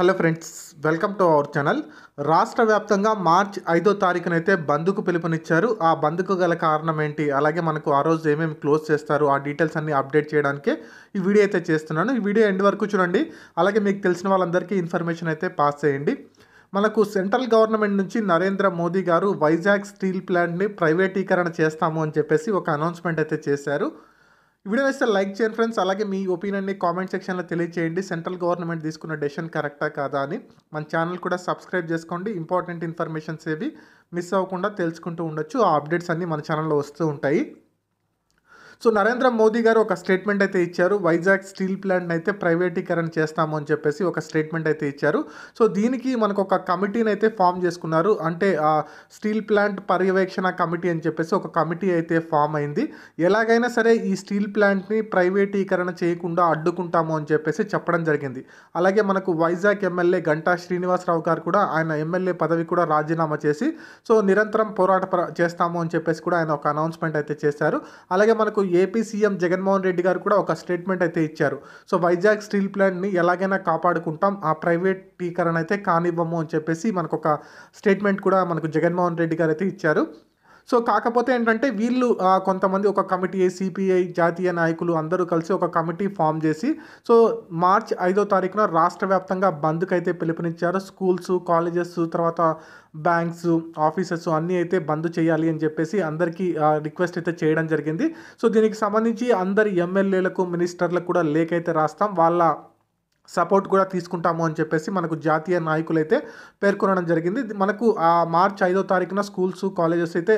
hello friends welcome to our channel రాష్ట్ర వ్యాప్తంగా March ఐదో తారీఖునైతే బంద్కు పిలుపునిచ్చారు ఆ బంద్కు గల కారణం ఏంటి అలాగే మనకు ఆ రోజు ఏమేమి క్లోజ్ చేస్తారు ఆ డీటెయిల్స్ అన్ని అప్డేట్ చేయడానికి ఈ వీడియో అయితే చేస్తున్నాను ఈ వీడియో ఎండ్ వరకు చూడండి అలాగే మీకు తెలిసిన వాళ్ళందరికీ ఇన్ఫర్మేషన్ అయితే పాస్ చేయండి మనకు సెంట్రల్ గవర్నమెంట్ నుంచి నరేంద్ర మోదీ గారు వైజాగ్ స్టీల్ ప్లాంట్ని ప్రైవేటీకరణ చేస్తాము అని చెప్పేసి ఒక అనౌన్స్మెంట్ అయితే చేశారు వీడియో వేస్తే లైక్ చేయండి ఫ్రెండ్స్ అలాగే మీ ఒపీనియన్ని కామెంట్ సెక్షన్లో తెలియజేయండి సెంట్రల్ గవర్నమెంట్ తీసుకున్న డెసిషన్ కరెక్టా కాదా అని మన ఛానల్ కూడా సబ్స్క్రైబ్ చేసుకోండి ఇంపార్టెంట్ ఇన్ఫర్మేషన్స్ ఏవి మిస్ అవ్వకుండా తెలుసుకుంటూ ఉండొచ్చు ఆ అప్డేట్స్ అన్నీ మన ఛానల్లో వస్తూ ఉంటాయి సో నరేంద్ర మోదీ గారు ఒక స్టేట్మెంట్ అయితే ఇచ్చారు వైజాగ్ స్టీల్ ప్లాంట్ అయితే ప్రైవేటీకరణ చేస్తాము అని చెప్పేసి ఒక స్టేట్మెంట్ అయితే ఇచ్చారు సో దీనికి మనకు ఒక కమిటీని అయితే ఫామ్ చేసుకున్నారు అంటే స్టీల్ ప్లాంట్ పర్యవేక్షణ కమిటీ అని చెప్పేసి ఒక కమిటీ అయితే ఫామ్ అయింది ఎలాగైనా సరే ఈ స్టీల్ ప్లాంట్ని ప్రైవేటీకరణ చేయకుండా అడ్డుకుంటాము అని చెప్పేసి చెప్పడం జరిగింది అలాగే మనకు వైజాగ్ ఎమ్మెల్యే గంటా శ్రీనివాసరావు గారు కూడా ఆయన ఎమ్మెల్యే పదవి కూడా రాజీనామా చేసి సో నిరంతరం పోరాట చేస్తాము అని చెప్పేసి కూడా ఆయన ఒక అనౌన్స్మెంట్ అయితే చేశారు అలాగే మనకు ఏపీ సీఎం జగన్మోహన్ రెడ్డి గారు కూడా ఒక స్టేట్మెంట్ అయితే ఇచ్చారు సో వైజాగ్ స్టీల్ ప్లాంట్ని ఎలాగైనా కాపాడుకుంటాం ఆ ప్రైవేటీకరణ అయితే కానివ్వము అని చెప్పేసి మనకు ఒక స్టేట్మెంట్ కూడా మనకు జగన్మోహన్ రెడ్డి గారు అయితే ఇచ్చారు సో కాకపోతే ఏంటంటే వీళ్ళు కొంతమంది ఒక కమిటీ సిపిఐ జాతీయ నాయకులు అందరూ కలిసి ఒక కమిటీ ఫామ్ చేసి సో మార్చ్ ఐదో తారీఖున రాష్ట్ర వ్యాప్తంగా బంద్కి అయితే పిలుపునిచ్చారు స్కూల్స్ కాలేజెస్ తర్వాత బ్యాంక్స్ ఆఫీసెస్ అన్నీ అయితే బంద్ చేయాలి అని చెప్పేసి అందరికీ రిక్వెస్ట్ అయితే చేయడం జరిగింది సో దీనికి సంబంధించి అందరి ఎమ్మెల్యేలకు మినిస్టర్లకు కూడా లేఖ అయితే రాస్తాం వాళ్ళ సపోర్ట్ కూడా తీసుకుంటాము అని చెప్పేసి మనకు జాతీయ నాయకులైతే పేర్కొనడం జరిగింది మనకు ఆ మార్చ్ ఐదో తారీఖున స్కూల్స్ కాలేజెస్ అయితే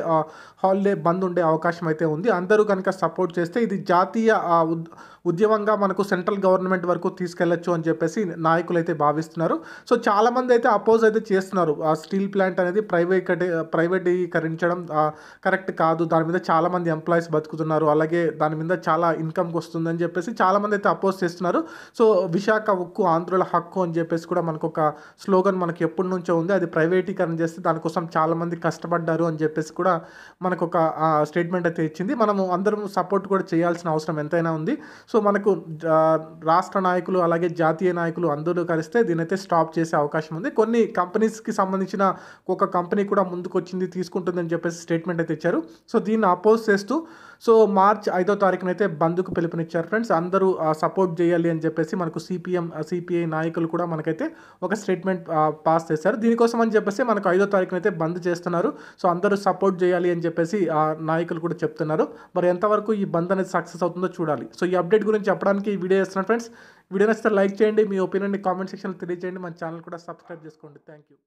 హాలిడే బంద్ ఉండే అవకాశం అయితే ఉంది అందరూ కనుక సపోర్ట్ చేస్తే ఇది జాతీయ ఉద్యమంగా మనకు సెంట్రల్ గవర్నమెంట్ వరకు తీసుకెళ్లొచ్చు అని చెప్పేసి నాయకులు అయితే భావిస్తున్నారు సో చాలామంది అయితే అపోజ్ అయితే చేస్తున్నారు ఆ స్టీల్ ప్లాంట్ అనేది ప్రైవేట్ ప్రైవేటీకరించడం కరెక్ట్ కాదు దాని మీద చాలామంది ఎంప్లాయీస్ బతుకుతున్నారు అలాగే దాని మీద చాలా ఇన్కమ్కి వస్తుందని చెప్పేసి చాలామంది అయితే అపోజ్ చేస్తున్నారు సో విశాఖ ఉక్కు ఆంధ్రుల హక్కు అని చెప్పేసి కూడా మనకు ఒక స్లోగన్ మనకి ఎప్పటి నుంచో ఉంది అది ప్రైవేటీకరణ చేస్తే దానికోసం చాలామంది కష్టపడ్డారు అని చెప్పేసి కూడా మనకు ఒక స్టేట్మెంట్ అయితే ఇచ్చింది మనము అందరం సపోర్ట్ కూడా చేయాల్సిన అవసరం ఎంతైనా ఉంది సో మనకు రాష్ట్ర నాయకులు అలాగే జాతీయ నాయకులు అందరూ కలిస్తే దీనైతే స్టాప్ చేసే అవకాశం ఉంది కొన్ని కంపెనీస్కి సంబంధించిన ఒక కంపెనీ కూడా ముందుకు వచ్చింది తీసుకుంటుందని చెప్పేసి స్టేట్మెంట్ అయితే ఇచ్చారు సో దీన్ని అపోజ్ చేస్తూ సో మార్చ్ ఐదో తారీఖునైతే బంద్కు పిలుపునిచ్చారు ఫ్రెండ్స్ అందరూ సపోర్ట్ చేయాలి అని చెప్పేసి మనకు సిపిఎం సిపిఎం సిపిఐ నాయకులు కూడా మనకైతే ఒక స్టేట్మెంట్ పాస్ చేశారు దీనికోసం అని చెప్పేసి మనకు ఐదో తారీఖున అయితే బంద్ చేస్తున్నారు సో అందరూ సపోర్ట్ చేయాలి అని చెప్పేసి ఆ నాయకులు కూడా చెప్తున్నారు మరి ఎంతవరకు ఈ బంద్ అనేది సక్సెస్ అవుతుందో చూడాలి సో ఈ అప్డేట్ గురించి చెప్పడానికి ఈ వీడియో చేస్తున్నాను ఫ్రెండ్స్ వీడియో నచ్చితే లైక్ చేయండి మీ ఒపీనియన్ని కామెంట్ సెక్షన్లో తెలియజేయండి మన ఛానల్ కూడా సబ్స్క్రైబ్ చేసుకోండి థ్యాంక్ యూ